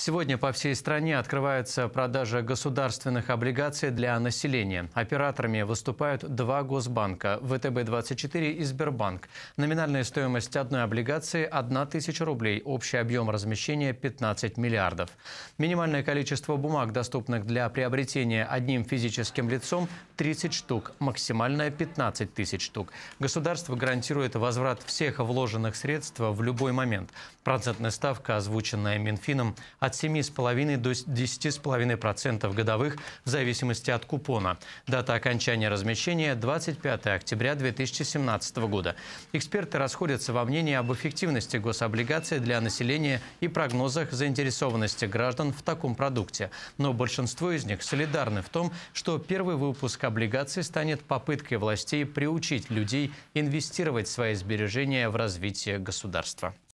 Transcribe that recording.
Сегодня по всей стране открывается продажа государственных облигаций для населения. Операторами выступают два госбанка – ВТБ-24 и Сбербанк. Номинальная стоимость одной облигации – 1 тысяча рублей, общий объем размещения – 15 миллиардов. Минимальное количество бумаг, доступных для приобретения одним физическим лицом – 30 штук, максимальное – 15 тысяч штук. Государство гарантирует возврат всех вложенных средств в любой момент. Процентная ставка, озвученная Минфином, – от 7,5 до 10,5% годовых в зависимости от купона. Дата окончания размещения – 25 октября 2017 года. Эксперты расходятся во мнении об эффективности гособлигаций для населения и прогнозах заинтересованности граждан в таком продукте. Но большинство из них солидарны в том, что первый выпуск облигаций станет попыткой властей приучить людей инвестировать свои сбережения в развитие государства.